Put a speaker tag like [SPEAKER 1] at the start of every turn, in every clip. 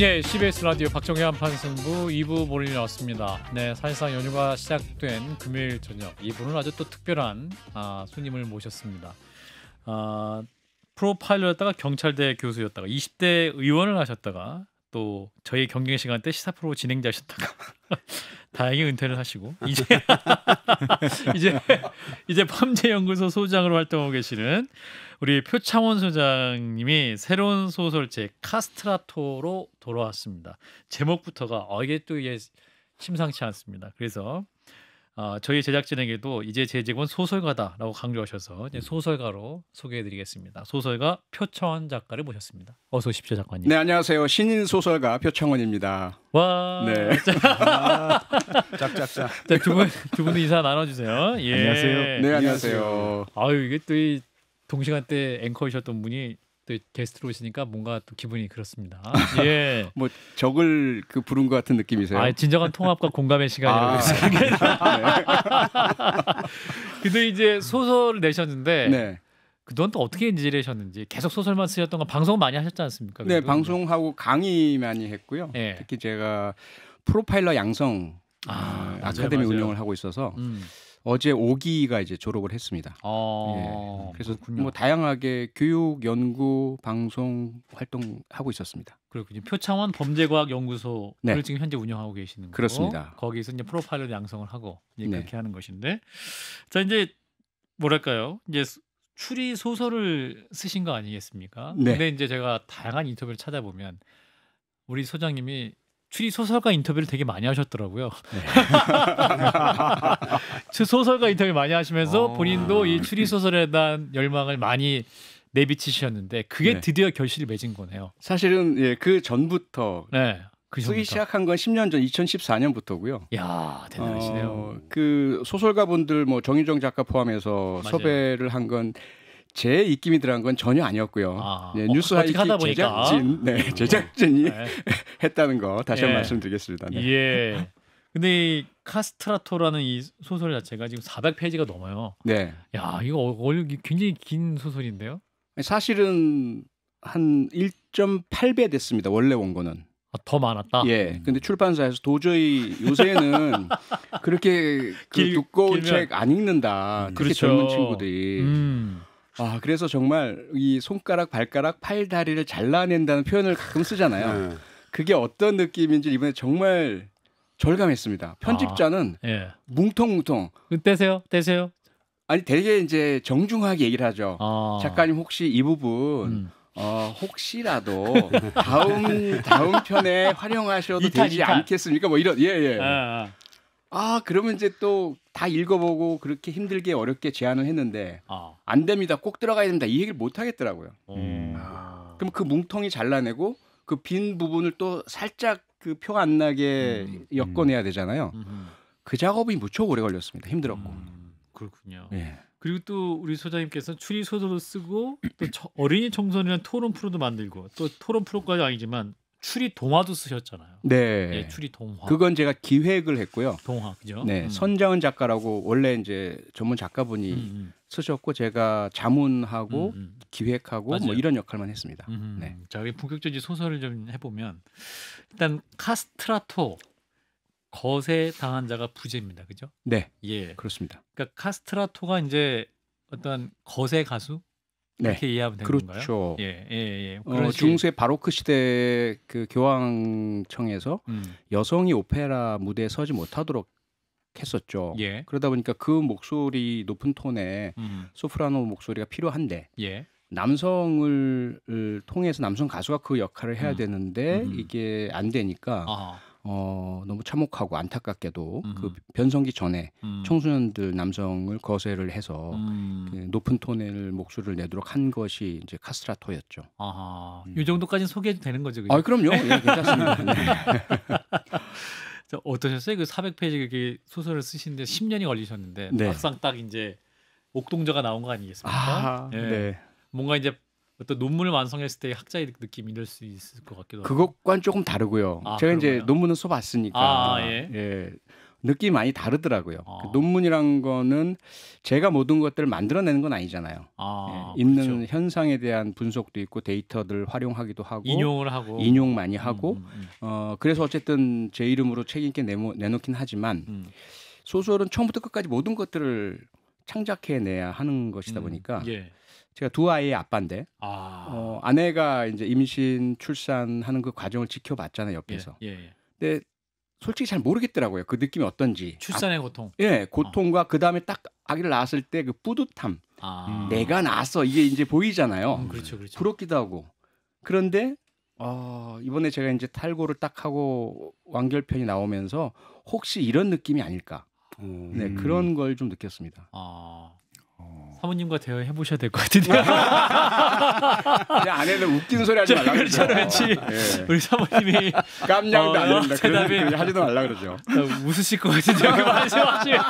[SPEAKER 1] 예, CBS 라디오 박정희 한판승부 2부 몰리 나왔습니다. 네, 사실상 연휴가 시작된 금요일 저녁 2부는 아주 또 특별한 아, 손님을 모셨습니다. 아, 프로파일러였다가 경찰대 교수였다가 20대 의원을 하셨다가 또 저희 경쟁 시간 때 시사 프로 진행자셨다가 다행히 은퇴를 하시고 이제 이제 이제 범죄 연구소 소장으로 활동하고 계시는 우리 표창원 소장님이 새로운 소설책 카스트라토로 돌아왔습니다. 제목부터가 어 이게 또 이게 심상치 않습니다. 그래서 아, 저희 제작진에게도 이제 제 직원 소설가다라고 강조하셔서 이제 음. 소설가로 소개해드리겠습니다. 소설가 표창원 작가를 모셨습니다.
[SPEAKER 2] 어서 오십시오 작가님. 네 안녕하세요 신인 소설가 표창원입니다. 와. 네.
[SPEAKER 1] 아, 짝짝짝. 두분두 분의 인사 나눠주세요. 예. 안녕하세요. 네 안녕하세요. 아유 이게 또 이 동시간대 앵커이셨던 분이 또 게스트로 오시니까 뭔가 또 기분이 그렇습니다.
[SPEAKER 2] 예. 뭐 적을 그 부른 것 같은 느낌이세요? 아, 진정한 통합과 공감의 시간이라고 아,
[SPEAKER 1] 생각해요. 네. 근데 이제 소설을 내셨는데 네. 네. 그동안 또 어떻게 인지내셨는지 계속 소설만 쓰셨던 건 방송 많이 하셨지 않습니까? 네, 그래도?
[SPEAKER 2] 방송하고 강의 많이 했고요. 네. 특히 제가 프로파일러 양성 아, 아, 맞아요, 카데미 맞아요. 운영을 하고 있어서 음. 어제 5기가 이제 졸업을 했습니다. 아, 예. 그래서 그렇군요. 뭐 다양하게 교육, 연구, 방송 활동 하고 있었습니다.
[SPEAKER 1] 그렇군요. 표창원 범죄과학연구소를 네. 지금 현재 운영하고 계시는 거고 그렇습니다. 거기서 이제 프로파일러 양성을 하고 이제 네. 그렇게 하는 것인데 자 이제 뭐랄까요 이제 추리 소설을 쓰신 거 아니겠습니까? 네. 근데 이제 제가 다양한 인터뷰를 찾아보면 우리 소장님이 추리 소설가 인터뷰를 되게 많이 하셨더라고요. 네. 소설가 인터뷰 많이 하시면서 어. 본인도 이 추리 소설에 대한 열망을 많이 내비치셨는데 그게 네. 드디어 결실을 맺은 거네요.
[SPEAKER 2] 사실은 예, 그 전부터 네. 그 쓰기 시작한 건 10년 전 2014년부터고요.
[SPEAKER 1] 야 대단하시네요.
[SPEAKER 2] 어, 그 소설가분들 뭐 정인정 작가 포함해서 맞아요. 섭외를 한건 제 입김이 들어간 건 전혀 아니었고요. 아, 네, 뉴스 하이킥 하다 보 제작진, 네, 음, 음. 제작진이 네. 했다는 거 다시 한번 예. 말씀드리겠습니다. 네. 예.
[SPEAKER 1] 근데 이 카스트라토라는 이 소설 자체가 지금 400페이지가 넘어요. 네. 야, 이거 굉장히 긴 소설인데요.
[SPEAKER 2] 사실은 한 1.8배 됐습니다. 원래 원고는. 아, 더 많았다. 예. 음. 근데 출판사에서 도저히 요새는 그렇게 그 길, 두꺼운 책 안 읽는다. 음. 그렇게 그렇죠. 젊은 친구들이. 음. 아, 그래서 정말 이 손가락, 발가락, 팔, 다리를 잘라낸다는 표현을 가끔 쓰잖아요. 네. 그게 어떤 느낌인지 이번에 정말 절감했습니다. 아, 편집자는 아, 예. 뭉텅뭉텅. 떼세요, 떼세요. 아니 되게 이제 정중하게 얘기를 하죠. 아. 작가님 혹시 이 부분 음. 어, 혹시라도 다음 다음 편에 활용하셔도 2탄, 되지 2탄. 않겠습니까? 뭐 이런 예예. 예. 아, 아. 아 그러면 이제 또 다 읽어보고 그렇게 힘들게 어렵게 제안을 했는데 아. 안 됩니다. 꼭 들어가야 된다이 얘기를 못 하겠더라고요. 음. 음. 아. 그럼 그 뭉텅이 잘라내고 그 빈 부분을 또 살짝 그 표가 안 나게 음. 음. 엮어내야 되잖아요. 음. 음. 그 작업이 무척 오래 걸렸습니다. 힘들었고.
[SPEAKER 1] 그렇군요. 예. 그리고 또 우리 소장님께서 추리소설도 쓰고 또 어린이 청소년 토론 프로도 만들고 또 토론 프로까지 아니지만 추리 동화도 쓰셨잖아요. 네. 예, 추리 동화. 그건
[SPEAKER 2] 제가 기획을 했고요. 동화, 그죠? 네. 음. 선자은 작가라고 원래 이제 전문 작가분이 음. 음. 쓰셨고 제가 자문하고 음. 음. 기획하고 뭐 맞아요. 뭐 이런 역할만 했습니다.
[SPEAKER 1] 음, 네. 자, 우리 본격적인 소설을 좀 해보면 일단 카스트라토 거세 당한 자가 부재입니다. 그죠? 네. 예. 그렇습니다. 그러니까 카스트라토가 이제 어떤 거세 가수 네. 이렇게 이해하면 되는 그렇죠. 건가요? 그렇죠. 예, 예, 예. 어, 중세
[SPEAKER 2] 바로크 시대 그 교황청에서 음. 여성이 오페라 무대에 서지 못하도록 했었죠. 예. 그러다 보니까 그 목소리 높은 톤에 음. 소프라노 목소리가 필요한데 예. 남성을 통해서 남성 가수가 그 역할을 해야 음. 되는데 음. 이게 안 되니까. 아하. 어, 너무 참혹하고 안타깝게도 음. 그 변성기 전에 음. 청소년들 남성을 거세를 해서 음. 그 높은 톤을 목소리를 내도록 한 것이 이제 카스라토였죠
[SPEAKER 1] 아하. 이 음. 정도까지 는 소개해도 되는 거죠. 그죠? 아, 그럼요. 예, 괜찮습니다. 네. 어떠셨어요? 그 400페이지 소설을 쓰시는데 10년이 걸리셨는데 네. 막상 딱 이제 옥동자가 나온 거 아니겠습니까? 아, 예. 네. 뭔가 이제 어떤 논문을 완성했을 때 학자의 느낌이 들수 있을 것 같기도 하고 그것과는
[SPEAKER 2] 조금 다르고요. 아, 제가 그런가요? 이제 논문은 써봤으니까 아, 아, 예. 예. 느낌이 많이 다르더라고요. 아. 그 논문이란 거는 제가 모든 것들을 만들어내는 건 아니잖아요. 아, 예, 그렇죠. 있는 그렇죠. 현상에 대한 분석도 있고 데이터들 활용하기도 하고 인용을 하고 인용 많이 하고 음, 음, 음. 어, 그래서 어쨌든 제 이름으로 책임 있게 내모, 내놓긴 하지만 음. 소설은 처음부터 끝까지 모든 것들을 창작해내야 하는 것이다 음, 보니까 예. 제가 두 아이의 아빠인데
[SPEAKER 1] 아. 어,
[SPEAKER 2] 아내가 이제 임신 출산하는 그 과정을 지켜봤잖아요 옆에서. 예, 예, 예. 근데 솔직히 잘 모르겠더라고요 그 느낌이 어떤지. 출산의 아, 고통. 예, 어. 고통과 어. 그 다음에 딱 아기를 낳았을 때 그 뿌듯함.
[SPEAKER 1] 아. 음. 내가
[SPEAKER 2] 낳았어 이게 이제 보이잖아요. 음, 그렇죠, 그렇죠. 부럽기도 하고. 그런데 어, 이번에 제가 이제 탈고를 딱 하고 완결편이 나오면서 혹시 이런 느낌이 아닐까. 음. 네 그런 걸 좀 느꼈습니다.
[SPEAKER 1] 아. 사모님과 대화해 보셔야 될 것 같은데. 아,
[SPEAKER 2] 아, 아. 아내는 웃긴 소리 하지 말라 그러죠. 지 예. 우리 사모님이 깜냥도 안 어, 된다. 대답이 하지도
[SPEAKER 1] 말라 그러죠. 웃으실 것 같은데 여 그 말씀하시면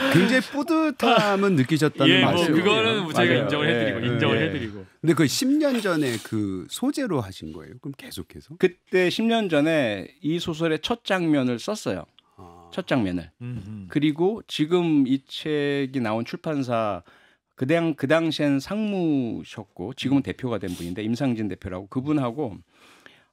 [SPEAKER 3] 굉장히 뿌듯함은 느끼셨다는 예, 뭐 말씀. 그거는
[SPEAKER 2] 예, 제가 인정을 예, 해드리고 인정을 해드리고.
[SPEAKER 3] 근데 그 10년 전에 그 소재로 하신 거예요? 그럼 계속해서?
[SPEAKER 2] 그때 10년 전에 이 소설의 첫 장면을 썼어요. 첫 장면을. 음흠. 그리고 지금 이 책이 나온 출판사 그당 그 당시엔 상무셨고 지금은 음. 대표가 된 분인데 임상진 대표라고 그분하고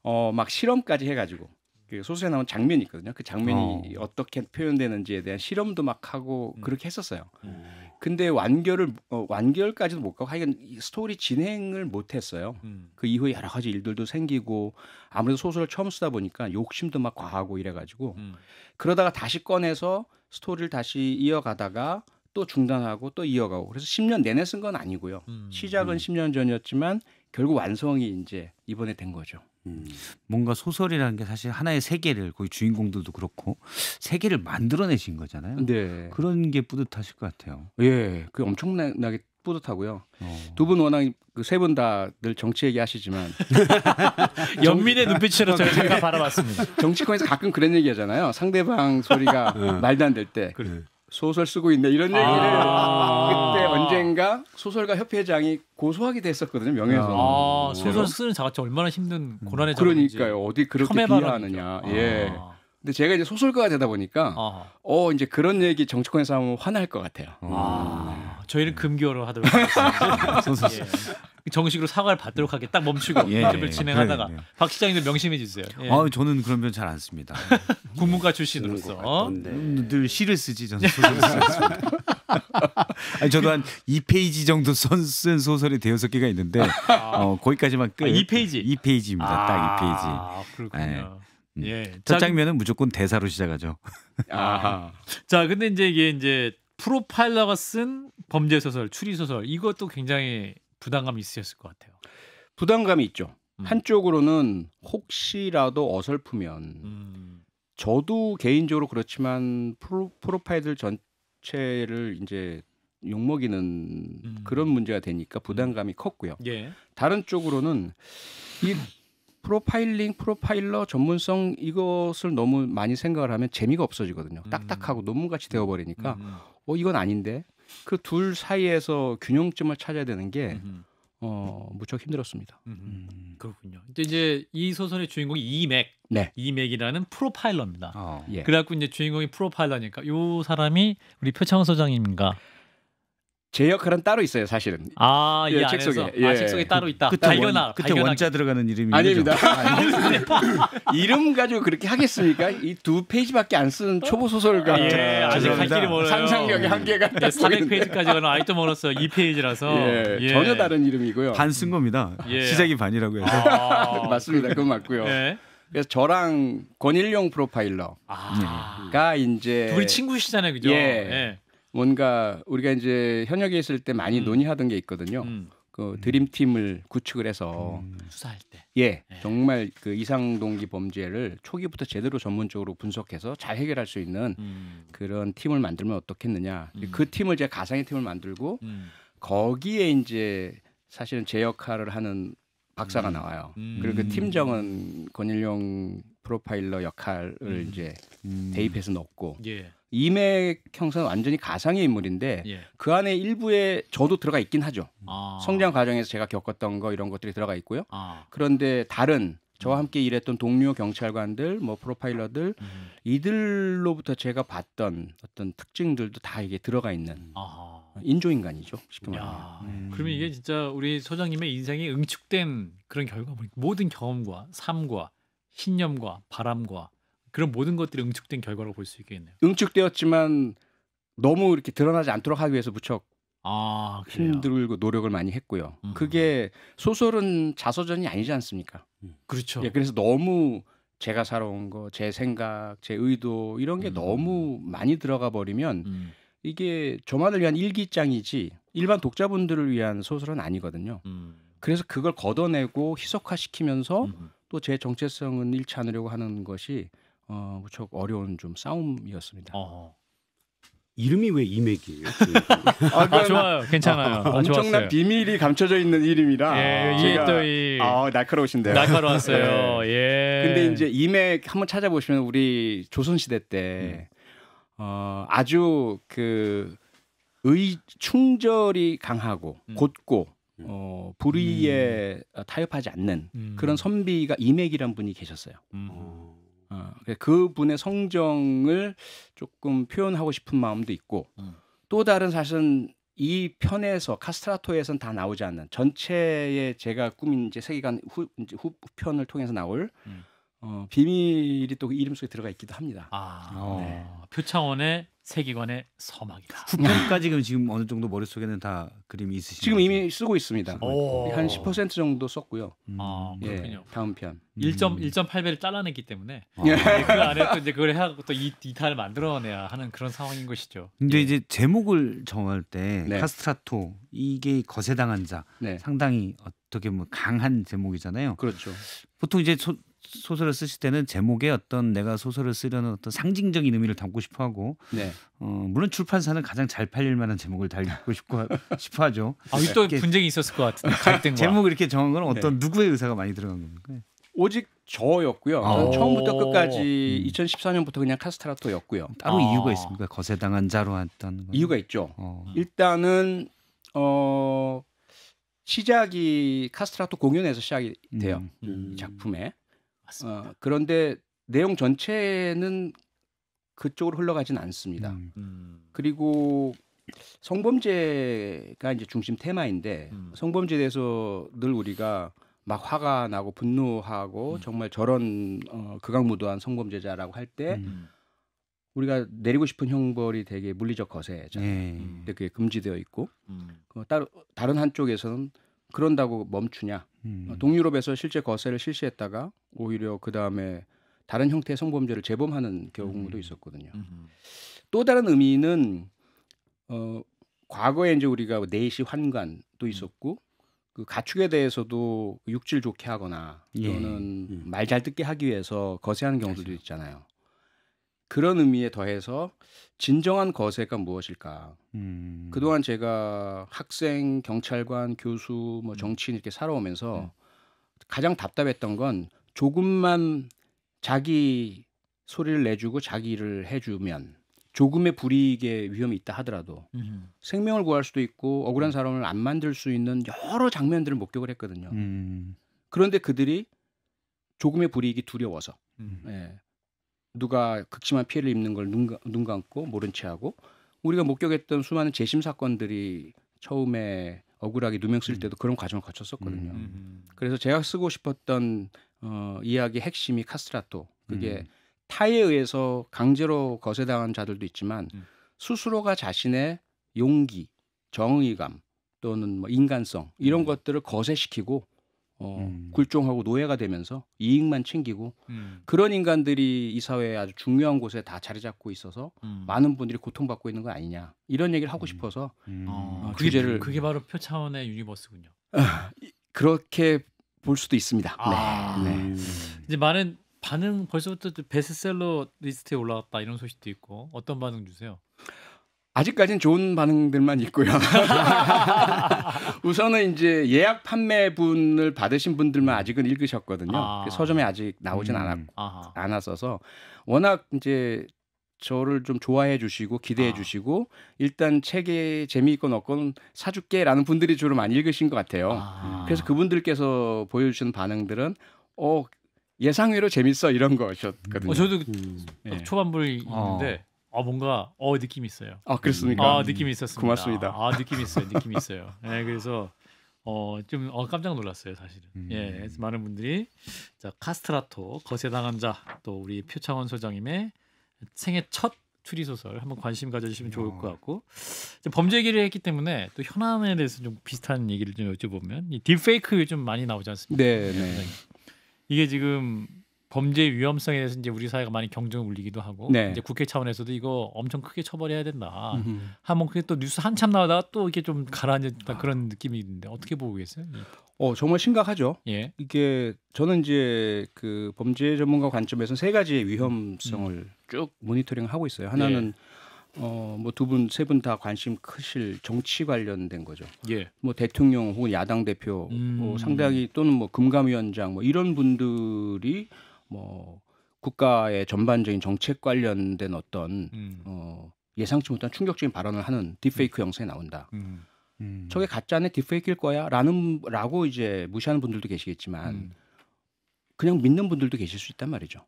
[SPEAKER 2] 어 막 실험까지 해가지고 그 소설에 나온 장면이 있거든요. 그 장면이 어. 떻게 표현되는지에 대한 실험도 막 하고 음. 그렇게 했었어요. 음. 근데 완결을 어, 완결까지도 못 가고 하여간 스토리 진행을 못 했어요. 음. 그 이후에 여러 가지 일들도 생기고 아무래도 소설을 처음 쓰다 보니까 욕심도 막 과하고 이래 가지고 음. 그러다가 다시 꺼내서 스토리를 다시 이어가다가 또 중단하고 또 이어가고 그래서 10년 내내 쓴 건 아니고요. 음. 시작은 10년 음. 전이었지만 결국 완성이 이제 이번에 된 거죠. 음.
[SPEAKER 4] 뭔가 소설이라는 게 사실 하나의 세계를 거의 주인공들도 그렇고 세계를
[SPEAKER 2] 만들어내신 거잖아요. 네. 그런 게 뿌듯하실 것 같아요. 예, 그 엄청나게 뿌듯하고요. 어. 두분 워낙 그 세 분다들 정치 얘기하시지만
[SPEAKER 1] 연민의 눈빛으로 저희 제가 바라봤습니다.
[SPEAKER 2] 정치권에서 가끔 그런 얘기하잖아요. 상대방 소리가 네. 말도 안될 때. 그래. 소설 쓰고 있네 이런 얘기를 아~ 그때 언젠가 소설가 협회장이 고소하게 됐었거든요 명예훼손. 아~ 소설
[SPEAKER 1] 쓰는 자체 얼마나 힘든 음. 고난의 작업인지. 그러니까요 어디 그렇게 비하하느냐. 예. 아~ 예.
[SPEAKER 2] 근데 제가 이제 소설가가 되다 보니까 아하. 어 이제 그런 얘기 정치권에서 하면 화날 것 같아요. 아,
[SPEAKER 1] 저희는 금기어로 하도록 하겠습니다. 예. 정식으로 사과를 받도록 음. 하게 딱 멈추고 인터을를 예, 예, 진행하다가 그래, 예. 박 시장님도 명심해 주세요. 예. 아,
[SPEAKER 4] 저는 그런 변잘안 씁니다.
[SPEAKER 1] 국문과 출신으로서 음, 늘 시를 쓰지 저 네. 소설을 아니, 저도 한 2페이지
[SPEAKER 4] 정도 쓴 소설이 대여섯 개가 있는데 어, 거기까지만 끝. 아, 2페이지. 2페이지입니다. 아, 딱 2페이지. 그렇군요. 네. 예. 첫 자, 장면은 무조건 대사로 시작하죠.
[SPEAKER 1] 아. 자, 근데 이제 이게 이제 프로파일러가 쓴 범죄 소설, 추리 소설 이것도 굉장히 부담감이 있으셨을 것 같아요. 부담감이 있죠.
[SPEAKER 2] 음. 한쪽으로는 혹시라도 어설프면 음. 저도 개인적으로 그렇지만 프로, 프로파일들 전체를 이제 욕먹이는 음. 그런 문제가 되니까 부담감이 음. 컸고요. 예. 다른 쪽으로는 이 프로파일링, 프로파일러 전문성 이것을 너무 많이 생각을 하면 재미가 없어지거든요. 음. 딱딱하고 논문같이 되어버리니까 음, 어 이건 아닌데 그둘 사이에서 균형점을 찾아야 되는 게 어, 무척 힘들었습니다.
[SPEAKER 1] 음. 그렇군요. 이제, 이제 이 소설의 주인공이 이맥, 네. 이맥이라는 프로파일러입니다. 어, 예. 그래갖고 이제 주인공이 프로파일러니까 이 사람이 우리 표창원 소장님인가
[SPEAKER 2] 제 역할은 따로 있어요, 사실은. 아, 예, 책 속에. 예. 아, 책 속에 따로 있다. 그 달려나. 원, 그때 달견하게. 원자 들어가는 이름이 아닙니다.
[SPEAKER 1] 아,
[SPEAKER 2] 이름 가지고 그렇게 하겠습니까? 이 두 페이지밖에 안 쓰는 초보 소설가.
[SPEAKER 1] 예, 아, 직갈 길이 멀어요. 상상력이 예, 한계가 네, 400페이지까지 가는 아직도 멀었어요. 이페이지라서 예, 예. 전혀
[SPEAKER 2] 다른 이름이고요. 반
[SPEAKER 4] 쓴 겁니다. 예. 시작이
[SPEAKER 2] 반이라고 해서.
[SPEAKER 1] 아~ 맞습니다.
[SPEAKER 2] 그건 맞고요. 네. 그래서 저랑 권일용 프로파일러가
[SPEAKER 1] 아.
[SPEAKER 2] 이제 둘이
[SPEAKER 1] 친구시잖아요, 그죠? 예. 예.
[SPEAKER 2] 뭔가 우리가 이제 현역에 있을 때 많이 음. 논의하던 게 있거든요. 음. 그 음. 드림팀을 구축을 해서 음. 수사할 때. 예, 네. 정말 그 이상 동기 범죄를 초기부터 제대로 전문적으로 분석해서 잘 해결할 수 있는 음. 그런 팀을 만들면 어떻겠느냐. 음. 그 팀을 제가 가상의 팀을 만들고 거기에 이제 사실은 제 역할을 하는 박사가 나와요. 그리고 그 팀장은 권일용 프로파일러 역할을 이제
[SPEAKER 1] 음. 대입해서 넣고 예.
[SPEAKER 2] 이맥 형사는 완전히 가상의 인물인데 예. 그 안에 일부에 저도 들어가 있긴 하죠. 아. 성장 과정에서 제가 겪었던 거 이런 것들이 들어가 있고요. 아. 그런데 다른 저와 음. 함께 일했던 동료 경찰관들, 뭐 프로파일러들 음. 이들로부터 제가 봤던 어떤 특징들도 다 이게 들어가 있는 아하. 인조인간이죠. 쉽게 말하면.
[SPEAKER 1] 음. 그러면 이게 진짜 우리 소장님의 인생이 응축된 그런 결과물, 모든 경험과 삶과 신념과 바람과 그런 모든 것들이 응축된 결과로 볼 수 있겠네요.
[SPEAKER 2] 응축되었지만 너무 이렇게 드러나지 않도록 하기 위해서 무척 아, 힘들고 노력을 많이 했고요. 음. 그게 소설은 자서전이 아니지 않습니까? 음. 그렇죠. 예, 그래서 너무 제가 살아온 거, 제 생각, 제 의도 이런 게 음. 너무 많이 들어가 버리면 음. 이게 저만을 위한 일기장이지 일반 독자분들을 위한 소설은 아니거든요. 음. 그래서 그걸 걷어내고 희석화시키면서 음. 또제 정체성은 잃지 않으려고 하는 것이 어, 무척 어려운 좀 싸움이었습니다. 어. 이름이 왜 이맥이에요?
[SPEAKER 1] 아, 아, 좋아요, 괜찮아요. 아, 엄청난
[SPEAKER 2] 좋았어요. 비밀이 감춰져 있는 이름이라 예, 제가 또 이... 아, 날카로우신데요. 날카로웠어요. 네. 예. 근데 이제 이맥 한번 찾아보시면 우리 조선 시대 때 음. 어, 아주 그 의, 충절이 강하고 음. 곧고 음. 어, 불의에 음. 타협하지 않는 음. 그런 선비가 이맥이란 분이 계셨어요. 음. 어. 어, 그러니까 그분의 성정을 조금 표현하고 싶은 마음도 있고 음. 또 다른 사실은 이 편에서 카스트라토에선 다 나오지 않는 전체의 제가 꾸민 이제 세계관 후, 이제 후편을 통해서 나올 음. 어, 비밀이 또 이름 속에 들어가 있기도 합니다. 아, 네. 네.
[SPEAKER 1] 표창원의 세기관의 서막이다.
[SPEAKER 4] 후편까지 지금 지금 어느 정도 머릿속에는 다 그림이 있으신
[SPEAKER 2] 지금 이미 쓰고 있습니다. 한 10%
[SPEAKER 1] 정도 썼고요.
[SPEAKER 2] 음. 아, 예, 그렇군요. 예, 다음 편.
[SPEAKER 1] 1.1.8배를 음. 잘라냈기 때문에 아. 예, 그 안에 또 이제 그걸 해갖고 또이 이탈 만들어내야 하는 그런 상황인 것이죠.
[SPEAKER 4] 근데 예. 이제 제목을 정할 때 네. 카스트라토 이게 거세당한 자 네. 상당히 어떻게 보면 강한 제목이잖아요. 그렇죠. 보통 이제 소, 소설을 쓰실 때는 제목에 어떤 내가 소설을 쓰려는 어떤 상징적인 의미를 담고 싶어 하고 네. 어, 물론 출판사는 가장 잘 팔릴 만한 제목을 달고 싶고 싶어 하죠. 아, 또
[SPEAKER 1] 분쟁이 있었을 것 같은데 갈등 제목을 이렇게 정한 건 어떤
[SPEAKER 4] 네. 누구의 의사가 많이 들어간 겁니까?
[SPEAKER 1] 오직
[SPEAKER 2] 저였고요. 아~ 처음부터 끝까지 2014년부터 음. 그냥 카스트라토였고요. 따로 아~ 이유가 있습니까?
[SPEAKER 4] 거세당한 자로 왔던
[SPEAKER 2] 이유가 있죠. 어. 일단은 어 시작이 카스트라토 공연에서 시작이 돼요. 음. 음. 작품에 어, 맞습니다. 어, 그런데 내용 전체는 그쪽으로 흘러가진 않습니다. 음, 음. 그리고 성범죄가 이제 중심 테마인데 음. 성범죄에 대해서 늘 우리가 막 화가 나고 분노하고 음. 정말 저런 어, 극악무도한 성범죄자라고 할때 음. 우리가 내리고 싶은 형벌이 되게 물리적 거세잖아요. 예. 근 그게 금지되어 있고 음. 어, 따로 다른 한쪽에서는 그런다고 멈추냐? 음. 동유럽에서 실제 거세를 실시했다가 오히려 그 다음에 다른 형태의 성범죄를 재범하는 경우도 음. 있었거든요. 음. 또 다른 의미는 어, 과거에 이제 우리가 내시 환관도 음. 있었고 그 가축에 대해서도 육질 좋게 하거나 예. 또는 예. 말잘 듣게 하기 위해서 거세하는 경우들도 있잖아요. 그런 의미에 더해서 진정한 거세가 무엇일까? 음. 그동안 제가 학생, 경찰관, 교수, 뭐 음. 정치인 이렇게 살아오면서 음. 가장 답답했던 건 조금만 자기 소리를 내주고 자기 일을 해주면 조금의 불이익의 위험이 있다 하더라도 음. 생명을 구할 수도 있고 억울한 음. 사람을 안 만들 수 있는 여러 장면들을 목격을 했거든요. 음. 그런데 그들이 조금의 불이익이 두려워서 음. 예, 누가 극심한 피해를 입는 걸 눈, 눈 감고 모른 채 하고 우리가 목격했던 수많은 재심 사건들이 처음에 억울하게 누명 쓸 음. 때도 음. 그런 과정을 거쳤었거든요. 음, 음, 음. 그래서 제가 쓰고 싶었던 어, 이야기 핵심이 카스라토 그게 음. 타에 의해서 강제로 거세당한 자들도 있지만 스스로가 자신의 용기, 정의감 또는 뭐 인간성 이런 것들을 거세시키고 어, 음. 굴종하고 노예가 되면서 이익만 챙기고 음. 그런 인간들이 이 사회에 아주 중요한 곳에 다 자리 잡고 있어서 음. 많은 분들이 고통받고 있는 거 아니냐 이런 얘기를 하고 음. 싶어서 음.
[SPEAKER 1] 음. 어, 어 주제를 그게, 바로 표차원의 유니버스군요.
[SPEAKER 2] 아, 그렇게 볼 수도 있습니다. 아. 네. 네.
[SPEAKER 1] 이제 많은 반응 벌써부터 베스트셀러 리스트에 올라갔다 이런 소식도 있고 어떤 반응 주세요?
[SPEAKER 2] 아직까지는 좋은 반응들만 있고요. 우선은 이제 예약 판매분을 받으신 분들만 아직은 읽으셨거든요. 아. 서점에 아직 나오진 음. 않았, 아 않았어서 워낙 이제 저를 좀 좋아해 주시고 기대해 아. 주시고 일단 책에 재미있건 없건 사줄게라는 분들이 주로 많이 읽으신 것 같아요. 아. 그래서 그분들께서 보여주신 반응들은 어 예상외로 재밌어 이런 거셨거든요. 어, 저도 음. 초반부를 네. 읽는데
[SPEAKER 1] 어. 아 뭔가 어 느낌이 있어요. 아 그렇습니까? 아 느낌이 있었습니다. 고맙습니다. 아 느낌이 있어요. 느낌이 있어요. 네, 그래서 어 좀 어, 깜짝 놀랐어요 사실은. 음. 예, 많은 분들이 자 카스트라토 거세당한 자 또 우리 표창원 소장님의 생애 첫 추리 소설 한번 관심 가져주시면 좋을 것 어. 같고 범죄 얘기를 했기 때문에 또 현안에 대해서 좀 비슷한 얘기를 좀 여쭤보면 이 딥페이크 요즘 많이 나오지 않습니까? 네, 네. 네. 이게 지금 범죄 위험성에 대해서 이제 우리 사회가 많이 경쟁을 울리기도 하고 네. 이제 국회 차원에서도 이거 엄청 크게 처벌해야 된다. 음. 한번 그게 또 뉴스 한참 나오다가 또 이렇게 좀 가라앉았다 그런 느낌이 있는데 어떻게 보고 계세요?
[SPEAKER 2] 어 정말 심각하죠. 예. 이게 저는 이제 그 범죄 전문가 관점에서 세 가지의 위험성을 음. 쭉 모니터링하고 있어요. 하나는 예. 어뭐 두분세 분 다 관심 크실 정치 관련된 거죠. 예. 뭐 대통령 혹은 야당 대표, 뭐
[SPEAKER 1] 음. 뭐 상당히
[SPEAKER 2] 또는 뭐 금감위원장 뭐 이런 분들이 뭐 국가의 전반적인 정책 관련된 어떤 음. 어, 예상치 못한 충격적인 발언을 하는 딥페이크 음. 영상이 나온다. 음. 음. 저게 가짜네 딥페이크일 거야라는 라고 이제 무시하는 분들도 계시겠지만 음. 그냥 믿는 분들도 계실 수 있단 말이죠.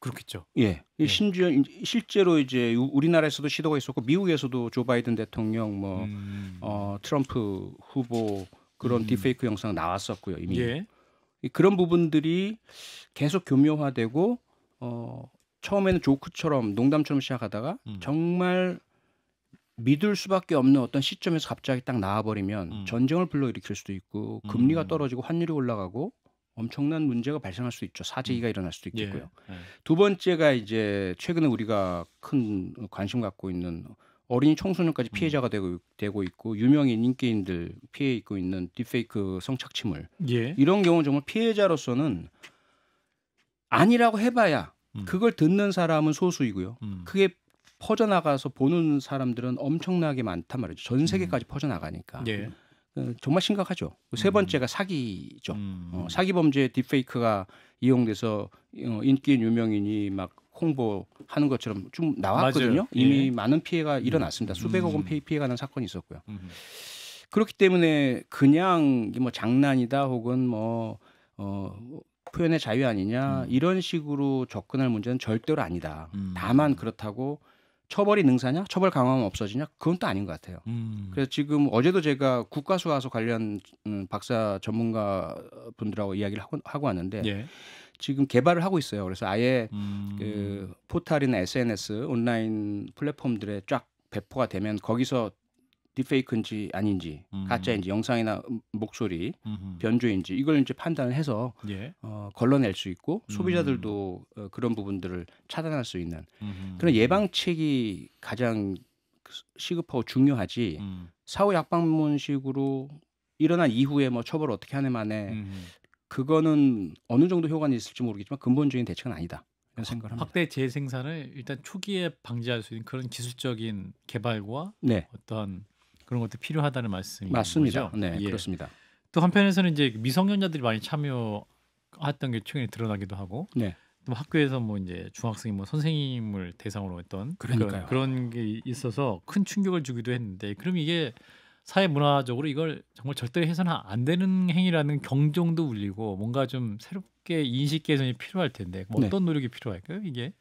[SPEAKER 2] 그렇겠죠. 예. 네. 심지어 실제로 이제 우리나라에서도 시도가 있었고 미국에서도 조 바이든 대통령 뭐 음. 어, 트럼프 후보 그런 음. 딥페이크 영상 나왔었고요 이미. 예. 그런 부분들이 계속 교묘화되고 어 처음에는 조크처럼 농담처럼 시작하다가 음. 정말 믿을 수밖에 없는 어떤 시점에서 갑자기 딱 나와버리면 음. 전쟁을 불러일으킬 수도 있고 금리가 음. 떨어지고 환율이 올라가고 엄청난 문제가 발생할 수 있죠. 사재기가 음. 일어날 수도 있겠고요. 예, 예. 두 번째가 이제 최근에 우리가 큰 관심 갖고 있는 어린이 청소년까지 음. 피해자가 되고, 되고 있고 유명인 인기인들 피해 입고 있는 딥페이크 성착취물 예. 이런 경우 정말 피해자로서는 아니라고 해봐야 음. 그걸 듣는 사람은 소수이고요. 음. 그게 퍼져나가서 보는 사람들은 엄청나게 많단 말이죠. 전 세계까지 음. 퍼져나가니까. 예. 그 정말 심각하죠. 세 음. 번째가 사기죠. 음. 어, 사기 범죄 딥페이크가 이용돼서 어, 인기인 유명인이 막 홍보하는 것처럼 좀 나왔거든요. 맞아요. 이미 예. 많은 피해가 음. 일어났습니다. 수백억 원 음. 피해가 난 사건이 있었고요. 그렇기 때문에 그냥 뭐 장난이다 혹은 뭐 어, 표현의 자유 아니냐 음. 이런 식으로 접근할 문제는 절대로 아니다. 음. 다만 그렇다고 처벌이 능사냐, 처벌 강화하면 없어지냐 그건 또 아닌 것 같아요. 음. 그래서 지금 어제도 제가 국가수화소 관련 박사 전문가 분들하고 이야기를 하고, 하고 왔는데 예. 지금 개발을 하고 있어요. 그래서 아예 음. 그포탈이나 SNS 온라인 플랫폼들에 쫙 배포가 되면 거기서 디페이크인지 아닌지 음. 가짜인지 영상이나 음, 목소리 음흠. 변조인지 이걸 이제 판단을 해서 예. 어, 걸러낼 수 있고 소비자들도 음. 어, 그런 부분들을 차단할 수 있는 음흠. 그런 예방책이 가장 그 시급하고 중요하지 음. 사후 약방문식으로 일어난 이후에 뭐 처벌 어떻게 하는 만에 그거는 어느 정도 효과는 있을지 모르겠지만 근본적인 대책은 아니다. 이런 생각을 합니다.
[SPEAKER 1] 확대 재생산을 일단 초기에 방지할 수 있는 그런 기술적인 개발과 네. 어떤 그런 것도 필요하다는 말씀이죠. 맞습니다. 거죠? 네, 예. 그렇습니다. 또 한편에서는 이제 미성년자들이 많이 참여했던 게 최근에 드러나기도 하고 네. 또 학교에서 뭐 이제 중학생이 뭐 선생님을 대상으로 했던 그러니까요. 그런, 그런 게 있어서 큰 충격을 주기도 했는데 그럼 이게 사회 문화적으로 이걸 정말 절대 해서는 안 되는 행위라는 경종도 울리고 뭔가 좀 새롭게 인식 개선이 필요할 텐데 네. 어떤 네. 노력이 필요할까요 이게?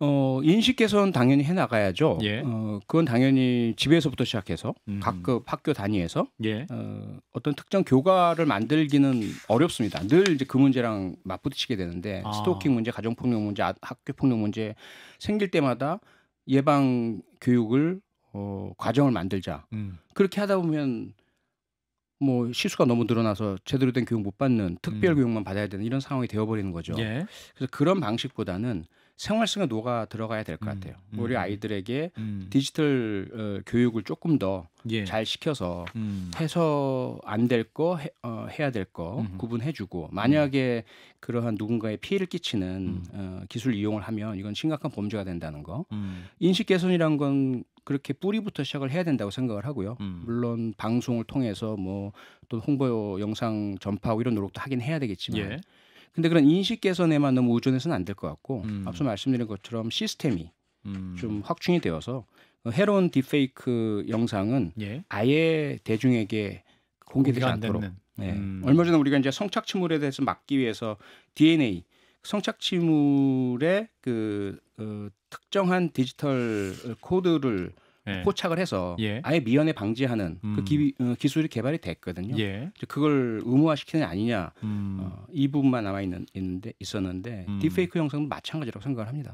[SPEAKER 2] 어, 인식 개선 당연히 해 나가야죠. 예. 어, 그건 당연히 집에서부터 시작해서 음. 각급 학교 단위에서 예. 어, 어떤 특정 교과를 만들기는 어렵습니다. 늘 이제 그 문제랑 맞부딪히게 되는데 아. 스토킹 문제, 가정 폭력 문제, 아, 학교 폭력 문제 생길 때마다 예방 교육을 어, 과정을 만들자. 음. 그렇게 하다 보면 뭐 실수가 너무 늘어나서 제대로 된 교육 못 받는 특별 음. 교육만 받아야 되는 이런 상황이 되어버리는 거죠. 예. 그래서 그런 방식보다는 생활 속에 녹아 들어가야 될것 음. 같아요. 음, 음. 우리 아이들에게 음. 디지털 어, 교육을 조금 더잘 예. 시켜서 음. 해서 안 될거 어, 해야 될 거 구분해주고 만약에 그러한 누군가의 피해를 끼치는 어, 기술 이용을 하면 이건 심각한 범죄가 된다는 거. 인식 개선이란 건 그렇게 뿌리부터 시작을 해야 된다고 생각을 하고요. 음. 물론 방송을 통해서 뭐 또 홍보 영상 전파하고 이런 노력도 하긴 해야 되겠지만 예. 근데 그런 인식 개선에만 너무 의존해서는 안 될 것 같고 음. 앞서 말씀드린 것처럼 시스템이 음. 좀 확충이 되어서 그 해로운 디페이크 영상은 예. 아예 대중에게 공개되지 않도록 네. 음. 얼마 전에 우리가 이제 성착취물에 대해서 막기 위해서 DNA 성착취물의 그 어, 특정한 디지털 코드를 예. 포착을 해서 예. 아예 미연에 방지하는 그 음. 그 기, 어, 기술이 개발이 됐거든요. 예. 그걸 의무화시키는 아니냐 음. 어, 이 부분만 남아 있는 있는데 있었는데
[SPEAKER 1] 음. 딥페이크 영상도 마찬가지라고 생각을 합니다.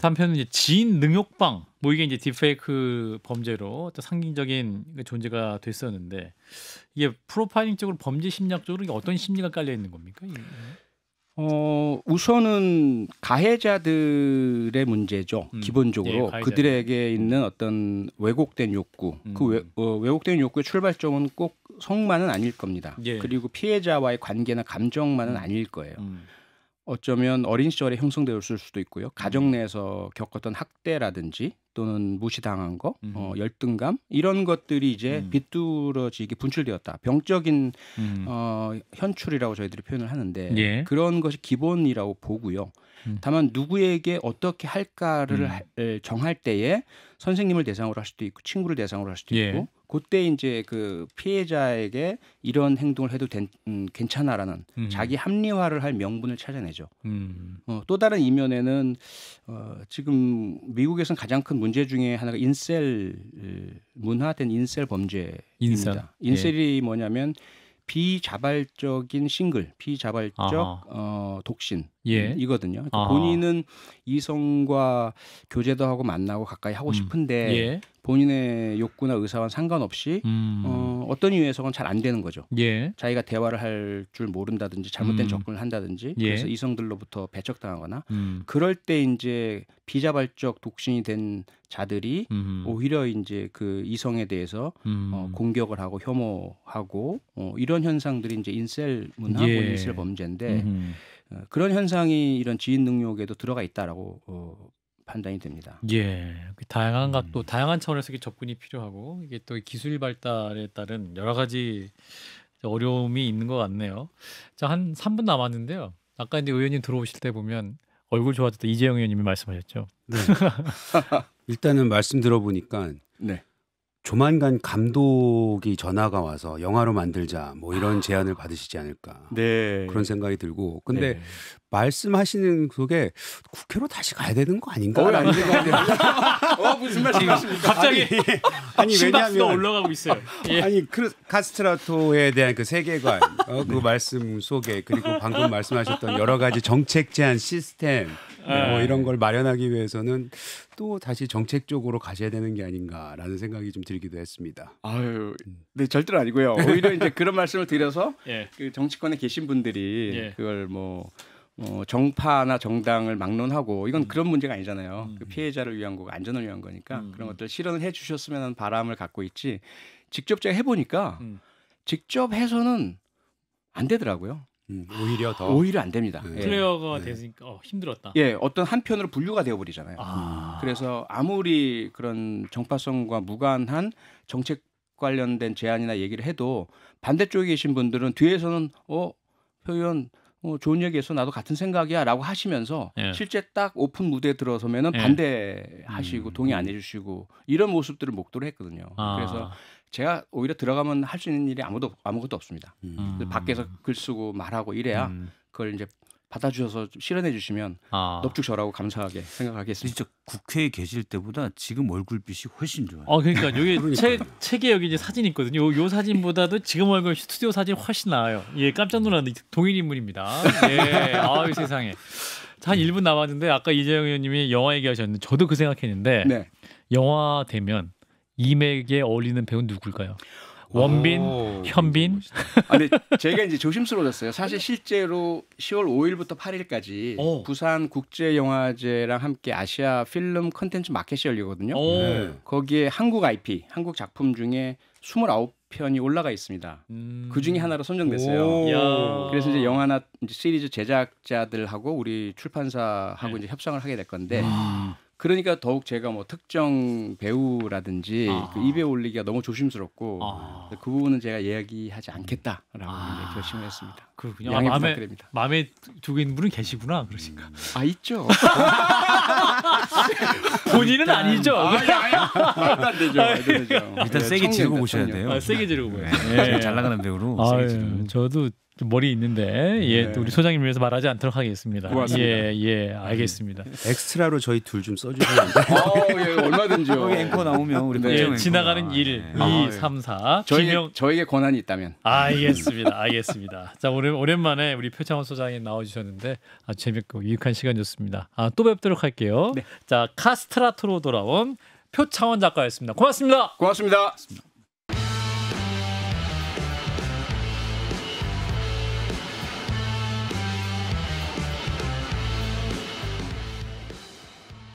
[SPEAKER 1] 한편은 음. 이제 지인 능욕방 뭐 이게 이제 딥페이크 범죄로 또 상징적인 그 존재가 됐었는데 이게 프로파일링 쪽으로 범죄 심리학 쪽으로 어떤 심리가 깔려 있는 겁니까? 이게?
[SPEAKER 2] 어, 우선은 가해자들의 문제죠. 음. 기본적으로 예, 그들에게 있는 어떤 왜곡된 욕구, 음. 그 외, 어, 왜곡된 욕구의 출발점은 꼭 성만은 아닐 겁니다. 예. 그리고 피해자와의 관계나 감정만은 음. 아닐 거예요. 음. 어쩌면 어린 시절에 형성되었을 수도 있고요. 가정 음. 내에서 겪었던 학대라든지 또는 무시당한 거, 음. 어, 열등감 이런 것들이 이제 음. 비뚤어지게 분출되었다. 병적인 음. 어, 현출이라고 저희들이 표현을 하는데 예. 그런 것이 기본이라고 보고요. 음. 다만 누구에게 어떻게 할까를 할, 음. 정할 때에 선생님을 대상으로 할 수도 있고 친구를 대상으로 할 수도 예. 있고 그때 이제 그 피해자에게 이런 행동을 해도 된, 음, 괜찮아라는 음. 자기 합리화를 할 명분을 찾아내죠. 음. 어, 또 다른 이면에는 어, 지금 미국에선 가장 큰 문제 중에 하나가 인셀 문화된 인셀 범죄입니다. 인셀. 예. 인셀이 예. 뭐냐면 비자발적인 싱글, 비자발적 어, 독신 예. 이거든요. 그러니까 본인은 이성과 교제도 하고 만나고 가까이 하고 음. 싶은데 음. 예. 본인의 욕구나 의사와 상관없이 음. 어, 어떤 이유에서건 잘 안 되는 거죠. 예. 자기가 대화를 할 줄 모른다든지 잘못된 음. 접근을 한다든지 예. 그래서 이성들로부터 배척당하거나 음. 그럴 때 이제 비자발적 독신이 된 자들이 음. 오히려 이제 그 이성에 대해서 어, 공격을 하고 혐오하고 어, 이런 현상들이 이제 인셀 문화고 예. 뭐 인셀 범죄인데. 어, 그런 현상이 이런 지인 능욕에도 들어가 있다라고 어, 판단이 됩니다.
[SPEAKER 1] 예, 그 다양한 각도, 음. 다양한 차원에서 접근이 필요하고 이게 또 기술 발달에 따른 여러 가지 어려움이 있는 것 같네요. 자, 한 3분 남았는데요. 아까 이제 의원님 들어오실 때 보면 얼굴 좋아졌다 이재영 의원님이 말씀하셨죠. 네.
[SPEAKER 3] 일단은 말씀 들어보니까 네. 조만간 감독이 전화가 와서 영화로 만들자 뭐 이런 아. 제안을 받으시지 않을까
[SPEAKER 2] 네. 그런
[SPEAKER 3] 생각이 들고 근데 네. 말씀하시는 속에 국회로 다시 가야 되는 거 아닌가라는 어, 생 어,
[SPEAKER 1] 무슨 말씀이십니까? 갑자기
[SPEAKER 3] 아니, 아니 왜냐하면 올라가고 있어요. 예. 아니 그 카스트라토에 대한 그 세계관 어, 그 네. 말씀 속에 그리고 방금 말씀하셨던 여러 가지 정책 제한 시스템 네. 뭐 네. 이런 걸 마련하기 위해서는 또 다시 정책 적으로 가셔야 되는 게 아닌가라는 생각이 좀 들기도 했습니다. 아유, 음. 네 절대로 아니고요. 오히려 이제
[SPEAKER 2] 그런 말씀을 드려서 예. 그 정치권에 계신 분들이 예. 그걸 뭐 어, 정파나 정당을 막론하고 이건 음. 그런 문제가 아니잖아요. 음. 그 피해자를 위한 거고 안전을 위한 거니까 음. 그런 것들 실현을 해주셨으면 하는 바람을 갖고 있지 직접 제가 해보니까 음. 직접 해서는 안 되더라고요. 음, 오히려 더 오히려 안 됩니다. 네. 예.
[SPEAKER 1] 플레이어가 네. 되니까 어, 힘들었다. 예,
[SPEAKER 2] 어떤 한편으로 분류가 되어 버리잖아요. 아. 그래서 아무리 그런 정파성과 무관한 정책 관련된 제안이나 얘기를 해도 반대쪽에 계신 분들은 뒤에서는 어 표현 어, 좋은 얘기해서 나도 같은 생각이야라고 하시면서 예. 실제 딱 오픈 무대에 들어서면은 예. 반대하시고 음. 동의 안 해주시고 이런 모습들을 목도를 했거든요. 아. 그래서 제가 오히려 들어가면 할 수 있는 일이 아무도 아무것도 없습니다. 음. 밖에서 음. 글 쓰고 말하고 이래야 음. 그걸 이제 받아주셔서 실현해 주시면 아. 넙죽 절라고 감사하게 생각하겠습니다. 진짜 국회에 계실 때보다
[SPEAKER 4] 지금 얼굴빛이 훨씬 좋아요.
[SPEAKER 1] 어, 그러니까 여기 그책 책에 여기 이제 사진 있거든요. 요, 요, 사진보다도 지금 얼굴 스튜디오 사진 훨씬 나아요. 예, 깜짝 놀랐는데 동일 인물입니다. 예, 아 세상에. 한 1분 남았는데 아까 이재영 의원님이 영화 얘기하셨는데 저도 그 생각했는데 네. 영화 되면 이맥에 어울리는 배우는 누굴까요? 원빈, 오, 현빈.
[SPEAKER 2] 아니 제가 이제 조심스러워졌어요. 사실 실제로 10월 5일부터 8일까지 오. 어. 부산 국제 영화제랑 함께 아시아 필름 컨텐츠 마켓이 열리거든요. 어. 네. 거기에 한국 IP, 한국 작품 중에 29편이 올라가 있습니다. 음. 그 중에 하나로 선정됐어요. 그래서 이제 영화나 이제 시리즈 제작자들하고 우리 출판사하고 네. 이제 협상을 하게 될 건데. 와. 아. 그러니까 더욱 제가 뭐 특정 배우라든지 그 입에 올리기가 너무 조심스럽고 아. 그 부분은 제가
[SPEAKER 1] 이야기하지 않겠다라고 아. 결심을 했습니다. 그렇군요. 양해 아, 마음에, 마음에 두고 있는 분은 계시구나 그러신가? 아 있죠. 본인은 아니죠. 아, 아니, 아니, 아, 되죠. 되죠. 일단 네, 세게 지르고 보셔야 돼요. 아, 세게 지르고 보여. 네. 네. 잘 나가는 배우로. 아, 예. 저도 좀 머리 있는데 예, 네. 우리 소장님 위해서 말하지 않도록 하겠습니다. 고 예, 예, 알겠습니다. 음. 엑스트라로
[SPEAKER 3] 저희 둘 좀써주시요 어,
[SPEAKER 4] 예,
[SPEAKER 1] 얼마든지요. 앵커 나오면 우리 네. 예, 지나가는 일, 네. 이, 예. 삼, 사. 저희 명
[SPEAKER 2] 저에게 권한이 있다면. 알겠습니다, 알겠습니다.
[SPEAKER 1] 자 오늘 오랜만에 우리 표창원 소장님 나와주셨는데 아 재밌고 유익한 시간이었습니다. 아, 또 뵙도록 할게요. 네. 자 카스트라트로 돌아온 표창원 작가였습니다. 고맙습니다. 고맙습니다. 고맙습니다.